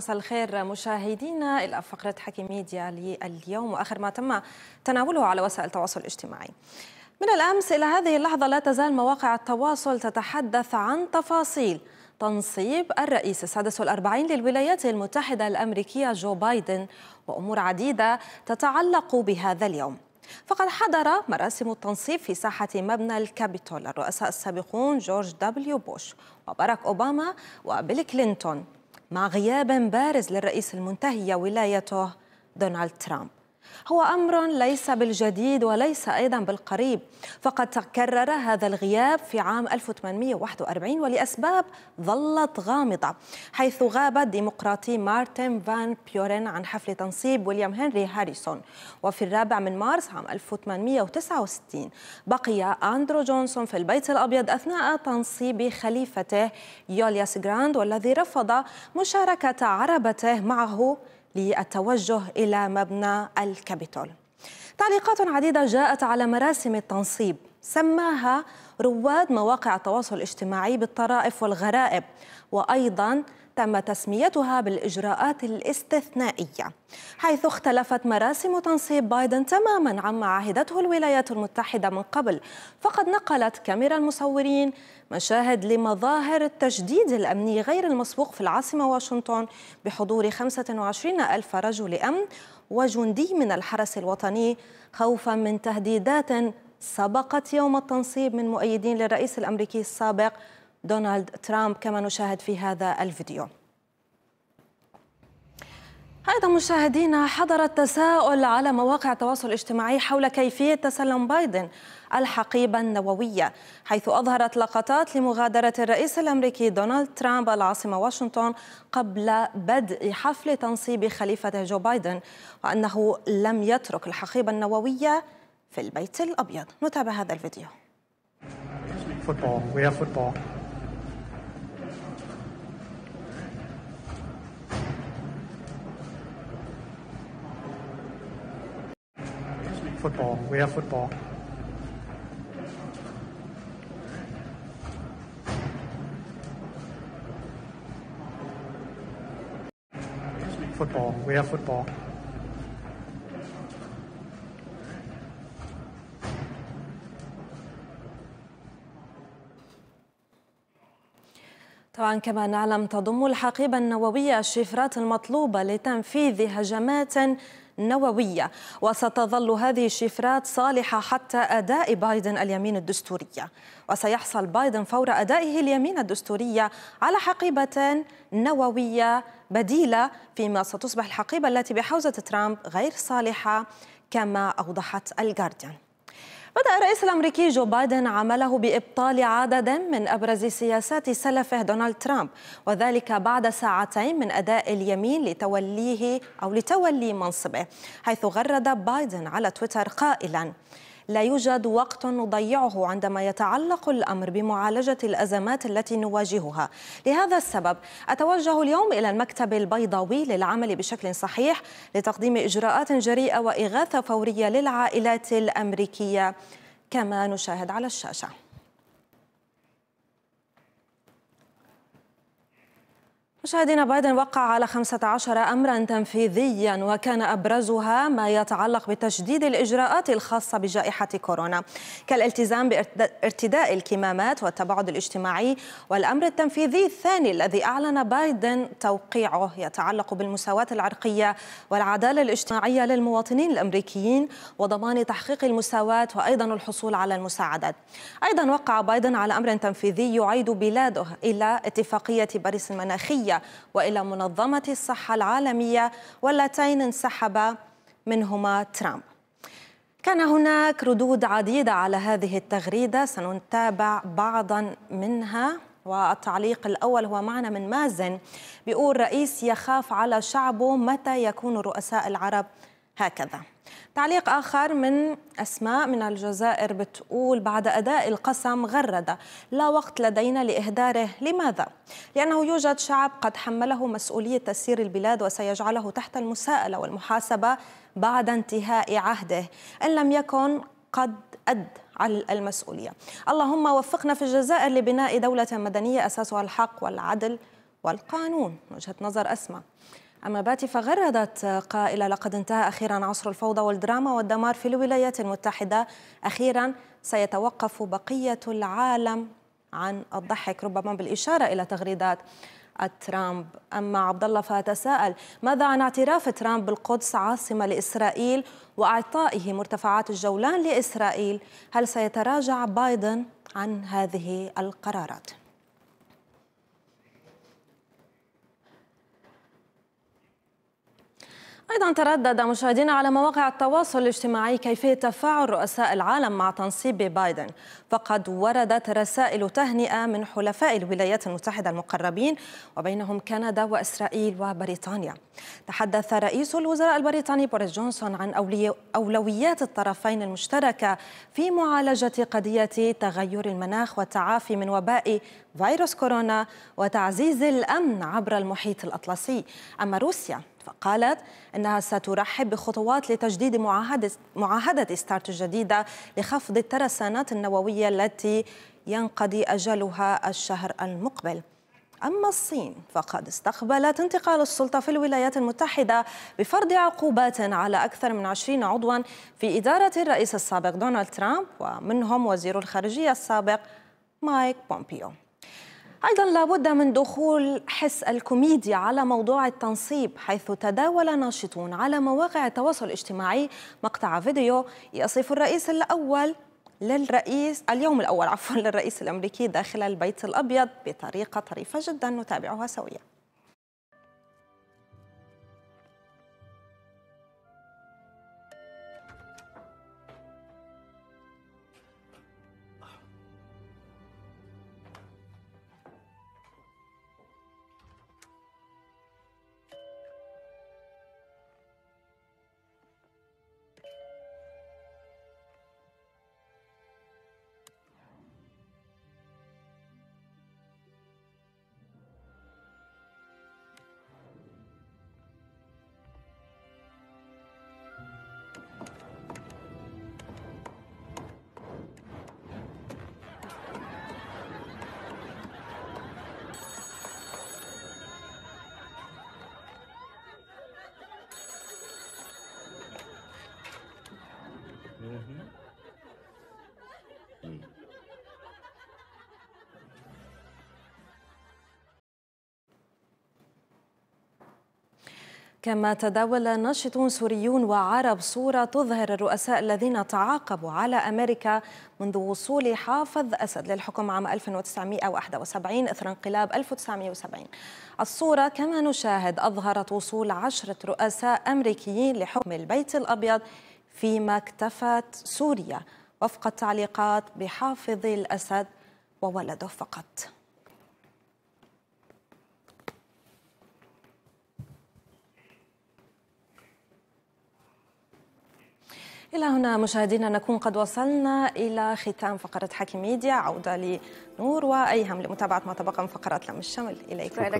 مساء الخير مشاهدينا الى فقره حكيميديا لليوم واخر ما تم تناوله على وسائل التواصل الاجتماعي. من الامس الى هذه اللحظه لا تزال مواقع التواصل تتحدث عن تفاصيل تنصيب الرئيس السادس والأربعين للولايات المتحدة الأمريكية جو بايدن وأمور عديدة تتعلق بهذا اليوم فقد حضر مراسم التنصيب في ساحة مبنى الكابيتول الرؤساء السابقون جورج دبليو بوش وباراك أوباما وبيل كلينتون مع غياب بارز للرئيس المنتهي ولايته دونالد ترامب هو امر ليس بالجديد وليس ايضا بالقريب فقد تكرر هذا الغياب في عام 1841 ولاسباب ظلت غامضه حيث غاب الديمقراطي مارتن فان بيورن عن حفل تنصيب ويليام هنري هاريسون وفي الرابع من مارس عام 1869 بقي اندرو جونسون في البيت الابيض اثناء تنصيب خليفته يوليوس جراند والذي رفض مشاركه عربته معه للتوجه إلى مبنى الكابيتول تعليقات عديدة جاءت على مراسم التنصيب سماها رواد مواقع التواصل الاجتماعي بالطرائف والغرائب وأيضا تم تسميتها بالإجراءات الاستثنائية حيث اختلفت مراسم تنصيب بايدن تماما عما عهدته الولايات المتحدة من قبل فقد نقلت كاميرا المصورين مشاهد لمظاهر التجديد الأمني غير المسبوق في العاصمة واشنطن بحضور 25 ألف رجل أمن وجندي من الحرس الوطني خوفا من تهديدات سبقت يوم التنصيب من مؤيدين للرئيس الأمريكي السابق دونالد ترامب كما نشاهد في هذا الفيديو أيضا مشاهدينا حضر التساؤل على مواقع التواصل الاجتماعي حول كيفية تسلم بايدن الحقيبة النووية حيث أظهرت لقطات لمغادرة الرئيس الأمريكي دونالد ترامب العاصمة واشنطن قبل بدء حفل تنصيب خليفته جو بايدن وأنه لم يترك الحقيبة النووية في البيت الأبيض نتابع هذا الفيديو football. We have football. Football. We have football. طبعا كما نعلم تضم الحقيبة النووية الشفرات المطلوبة لتنفيذ هجمات نووية وستظل هذه الشفرات صالحة حتى أداء بايدن اليمين الدستورية وسيحصل بايدن فور أدائه اليمين الدستورية على حقيبة نووية بديلة فيما ستصبح الحقيبة التي بحوزة ترامب غير صالحة كما أوضحت الجارديان بدأ الرئيس الأمريكي جو بايدن عمله بإبطال عدد من أبرز سياسات سلفه دونالد ترامب وذلك بعد ساعتين من أداء اليمين لتوليه أو لتولي منصبه حيث غرد بايدن على تويتر قائلاً لا يوجد وقت نضيعه عندما يتعلق الأمر بمعالجة الأزمات التي نواجهها لهذا السبب أتوجه اليوم إلى المكتب البيضاوي للعمل بشكل صحيح لتقديم إجراءات جريئة وإغاثة فورية للعائلات الأمريكية كما نشاهد على الشاشة مشاهدينا بايدن وقع على 15 أمرا تنفيذيا وكان أبرزها ما يتعلق بتشديد الإجراءات الخاصة بجائحة كورونا كالالتزام بارتداء الكمامات والتباعد الاجتماعي والأمر التنفيذي الثاني الذي أعلن بايدن توقيعه يتعلق بالمساواة العرقية والعدالة الاجتماعية للمواطنين الأمريكيين وضمان تحقيق المساواة وأيضا الحصول على المساعدات أيضا وقع بايدن على أمر تنفيذي يعيد بلاده إلى اتفاقية باريس المناخية وإلى منظمة الصحة العالمية واللتين انسحب منهما ترامب كان هناك ردود عديدة على هذه التغريدة سنتابع بعضا منها والتعليق الأول هو معنا من مازن بيقول رئيس يخاف على شعبه متى يكون رؤساء العرب هكذا تعليق آخر من أسماء من الجزائر بتقول بعد أداء القسم غرد لا وقت لدينا لإهداره لماذا؟ لأنه يوجد شعب قد حمله مسؤولية تسيير البلاد وسيجعله تحت المساءلة والمحاسبة بعد انتهاء عهده إن لم يكن قد أد على المسؤولية اللهم وفقنا في الجزائر لبناء دولة مدنية أساسها الحق والعدل والقانون وجهة نظر أسماء أما باتي فغردت قائلة لقد انتهى أخيرا عصر الفوضى والدراما والدمار في الولايات المتحدة أخيرا سيتوقف بقية العالم عن الضحك ربما بالإشارة إلى تغريدات ترامب أما عبد الله فتساءل ماذا عن اعتراف ترامب بالقدس عاصمة لإسرائيل وإعطائه مرتفعات الجولان لإسرائيل هل سيتراجع بايدن عن هذه القرارات؟ أيضا تردد مشاهدينا على مواقع التواصل الاجتماعي كيفية تفاعل رؤساء العالم مع تنصيب بايدن فقد وردت رسائل تهنئة من حلفاء الولايات المتحدة المقربين وبينهم كندا وإسرائيل وبريطانيا تحدث رئيس الوزراء البريطاني بوريس جونسون عن أولويات الطرفين المشتركة في معالجة قضية تغير المناخ والتعافي من وباء فيروس كورونا وتعزيز الأمن عبر المحيط الأطلسي أما روسيا فقالت أنها سترحب بخطوات لتجديد معاهدة, معاهدة ستارت الجديدة لخفض الترسانات النووية التي ينقضي أجلها الشهر المقبل أما الصين فقد استقبلت انتقال السلطة في الولايات المتحدة بفرض عقوبات على أكثر من 20 عضوا في إدارة الرئيس السابق دونالد ترامب ومنهم وزير الخارجية السابق مايك بومبيو أيضا لابد من دخول حس الكوميديا على موضوع التنصيب حيث تداول ناشطون على مواقع التواصل الاجتماعي مقطع فيديو يصف الرئيس الأول للرئيس اليوم الأول عفوا للرئيس الأمريكي داخل البيت الأبيض بطريقة طريفة جدا نتابعها سويا كما تداول ناشطون سوريون وعرب صورة تظهر الرؤساء الذين تعاقبوا على أمريكا منذ وصول حافظ أسد للحكم عام 1971 إثر انقلاب 1970 الصورة كما نشاهد أظهرت وصول عشرة رؤساء أمريكيين لحكم البيت الأبيض فيما اكتفت سوريا وفق التعليقات بحافظ الأسد وولده فقط إلى هنا مشاهدينا نكون قد وصلنا إلى ختام فقرة حكي ميديا عودة لنور وأيهم لمتابعة ما تبقى من فقرات لم الشمل إليكم